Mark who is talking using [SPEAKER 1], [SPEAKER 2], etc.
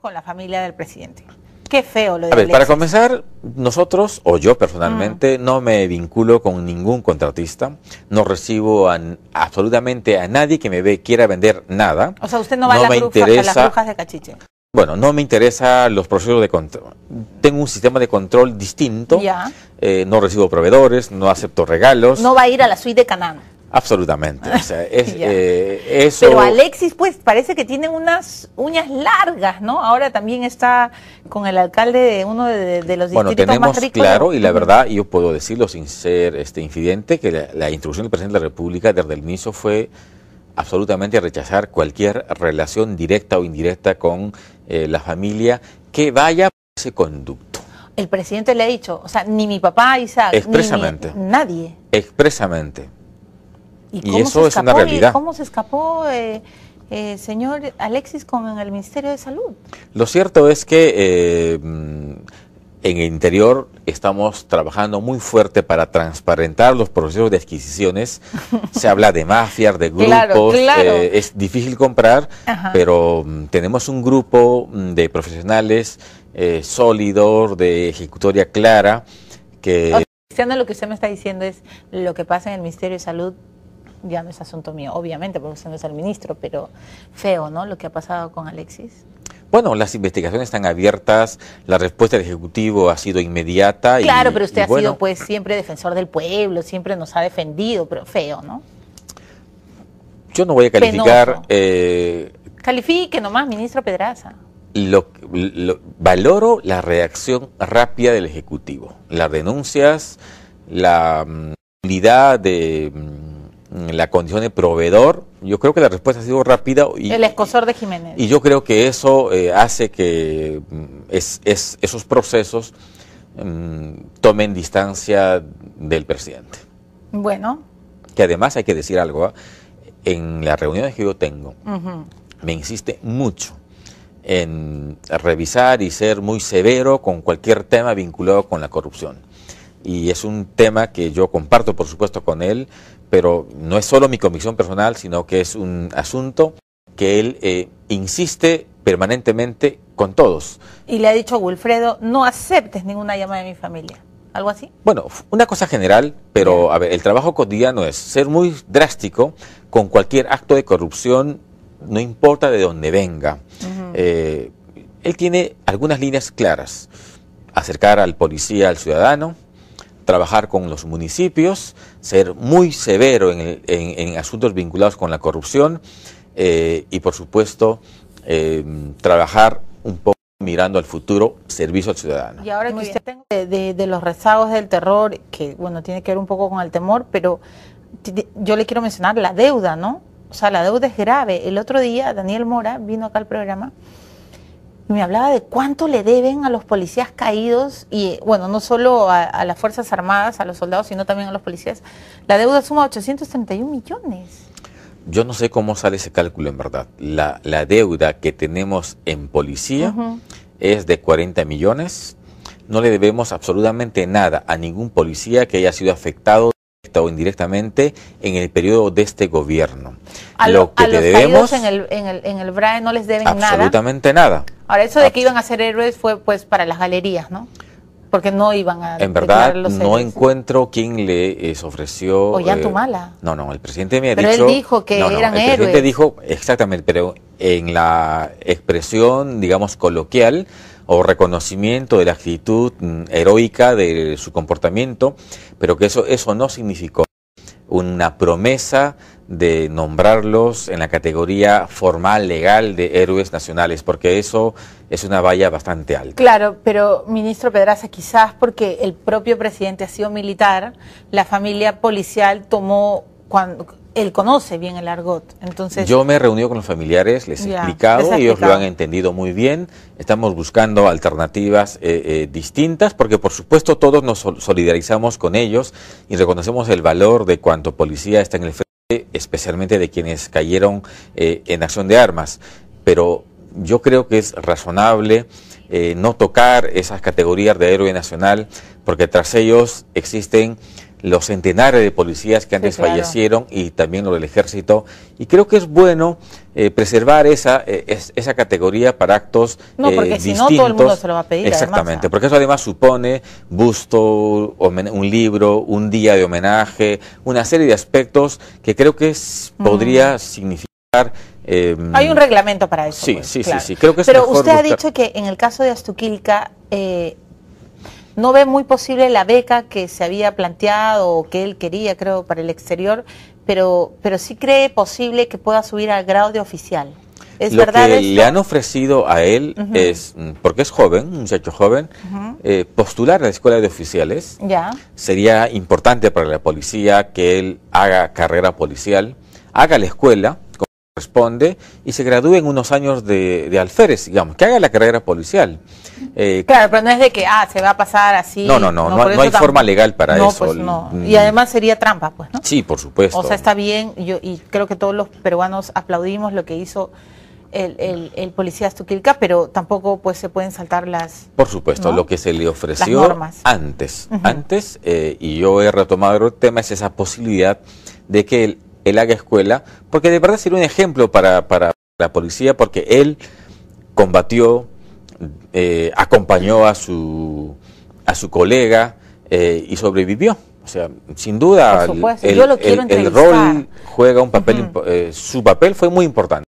[SPEAKER 1] con la familia del presidente. Qué feo lo de A ver, para comenzar,
[SPEAKER 2] nosotros, o yo personalmente, ah. no me vinculo con ningún contratista, no recibo absolutamente a nadie que me ve, quiera vender nada. O
[SPEAKER 1] sea, usted no va a, la me las brujas de cachiche.
[SPEAKER 2] Bueno, no me interesa los procesos de control. Tengo un sistema de control distinto. Ya. Eh, no recibo proveedores, no acepto regalos. No
[SPEAKER 1] va a ir a la suite de Canán.
[SPEAKER 2] Absolutamente. Eh, Pero
[SPEAKER 1] Alexis, pues, parece que tiene unas uñas largas, ¿no? Ahora también está con el alcalde de uno de, de los bueno, tenemos, más ricos. Claro, y la verdad,
[SPEAKER 2] yo puedo decirlo sin ser este infidente, que la, instrucción del presidente de la República desde el inicio fue absolutamente rechazar cualquier relación directa o indirecta con eh, la familia que vaya por ese conducto.
[SPEAKER 1] El presidente le ha dicho, o sea, ni mi papá, Isaac, expresamente, ni nadie.
[SPEAKER 2] Expresamente. ¿Y, eso es una realidad. ¿Cómo
[SPEAKER 1] se escapó, eh, eh, señor Alexis, con el Ministerio de Salud?
[SPEAKER 2] Lo cierto es que eh, mm, en el interior estamos trabajando muy fuerte para transparentar los procesos de adquisiciones. se habla de mafias, de grupos, eh, es difícil comprar, pero mm, tenemos un grupo mm, de profesionales sólidos, de ejecutoria clara, que...
[SPEAKER 1] lo que usted me está diciendo es lo que pasa en el Ministerio de Salud ya no es asunto mío, obviamente, porque usted no es el ministro, pero feo, ¿no? Lo que ha pasado con Alexis.
[SPEAKER 2] Bueno, las investigaciones están abiertas, la respuesta del Ejecutivo ha sido inmediata. Claro, pero usted ha sido
[SPEAKER 1] pues siempre defensor del pueblo, siempre nos ha defendido, pero feo, ¿no?
[SPEAKER 2] Yo no voy a calificar... Eh,
[SPEAKER 1] Califique nomás, ministro Pedraza.
[SPEAKER 2] lo, valoro la reacción rápida del Ejecutivo, las denuncias, la mm, habilidad de mm, Mm, la condición de proveedor, yo creo que la respuesta ha sido rápida. Y, el
[SPEAKER 1] escosor de Jiménez.
[SPEAKER 2] Y yo creo que eso eh, hace que mm, es, esos procesos mm, tomen distancia del presidente. Bueno. Que además hay que decir algo, ¿ah? en las reuniones que yo tengo, me insiste mucho en revisar y ser muy severo con cualquier tema vinculado con la corrupción y es un tema que yo comparto, por supuesto, con él, pero no es solo mi convicción personal, sino que es un asunto que él eh, insiste permanentemente con todos.
[SPEAKER 1] Y le ha dicho a Wilfredo, no aceptes ninguna llamada de mi familia. ¿Algo así?
[SPEAKER 2] Bueno, una cosa general, pero a ver, el trabajo cotidiano es ser muy drástico con cualquier acto de corrupción, no importa de dónde venga. Eh, él tiene algunas líneas claras. Acercar al policía, al ciudadano, trabajar con los municipios, ser muy severo en, en, asuntos vinculados con la corrupción eh, y, por supuesto, em, trabajar un poco mirando al futuro servicio al ciudadano.
[SPEAKER 1] Y ahora que usted de, de, los rezagos del terror, que bueno, tiene que ver un poco con el temor, pero yo le quiero mencionar la deuda, ¿no? O sea, la deuda es grave. El otro día Daniel Mora vino acá al programa me hablaba de cuánto le deben a los policías caídos y, bueno, no solo a, las Fuerzas Armadas, a los soldados, sino también a los policías. La deuda suma 831 millones.
[SPEAKER 2] Yo no sé cómo sale ese cálculo en verdad. La, deuda que tenemos en policía es de 40 millones. No le debemos absolutamente nada a ningún policía que haya sido afectado directa o indirectamente en el periodo de este gobierno.
[SPEAKER 1] A lo, que los debemos en el, en el, BRAE no les deben nada.
[SPEAKER 2] Absolutamente nada.
[SPEAKER 1] Ahora, eso de que ah, iban a ser héroes fue pues para las galerías, ¿no? Porque no iban a... En verdad, no
[SPEAKER 2] encuentro quién les eh, ofreció... ya eh, tu mala. no, no, el presidente me ha dicho... Pero él dijo que no, eran El presidente dijo, exactamente, pero en la expresión, digamos, coloquial o reconocimiento de la actitud mm, heroica de su comportamiento, pero que eso, eso no significó una promesa de nombrarlos en la categoría formal legal de héroes nacionales, porque eso es una valla bastante alta.
[SPEAKER 1] Claro, pero ministro Pedraza, quizás porque el propio presidente ha sido militar, la familia policial tomó cuando él conoce bien el argot. Entonces, yo
[SPEAKER 2] me he reunido con los familiares, les he explicado, ellos lo han entendido muy bien. Estamos buscando alternativas eh, eh, distintas, porque por supuesto todos nos solidarizamos con ellos y reconocemos el valor de cuanto policía está en el frente especialmente de quienes cayeron eh, en acción de armas, pero yo creo que es razonable eh, no tocar esas categorías de héroe nacional, porque tras ellos existen los centenares de policías que antes fallecieron y también lo del ejército. Y creo que es bueno eh, preservar esa, eh, esa categoría para actos No, eh, porque si no todo el mundo se lo va a pedir. Exactamente, porque eso además supone busto, un libro, un día de homenaje, una serie de aspectos que creo que podría significar em, Hay un
[SPEAKER 1] reglamento para eso. Sí,
[SPEAKER 2] pues, sí, sí, sí, Creo Pero usted ha dicho
[SPEAKER 1] que en el caso de Astuquilca eh, no ve muy posible la beca que se había planteado o que él quería, creo, para el exterior, pero, pero sí cree posible que pueda subir al grado de oficial. ¿Es lo verdad que le han
[SPEAKER 2] ofrecido a él es, mm, porque es joven, un muchacho joven, eh, postular a la escuela de oficiales. Ya. Sería importante para la policía que él haga carrera policial, haga la escuela, responde y se gradúe en unos años de, de alférez, digamos, que haga la carrera policial. Eh,
[SPEAKER 1] claro, pero no es de que, ah, se va a pasar así. No, no, no, no, hay forma legal para eso. Pues no. Mm. Y además sería trampa, pues,
[SPEAKER 2] ¿no? Sí, por supuesto. O sea, está
[SPEAKER 1] bien, yo, y creo que todos los peruanos aplaudimos lo que hizo el, el, el, policía Stuquilca, pero tampoco pues se pueden saltar las...
[SPEAKER 2] Por supuesto, lo que se le ofreció antes. Antes, eh, y yo he retomado el tema, es esa posibilidad de que el el haga escuela, porque de verdad sería un ejemplo para, para la policía, porque él combatió, eh, acompañó a su, a su colega eh, y sobrevivió. O sea, sin duda, el, rol juega un papel, eh, su papel fue muy importante.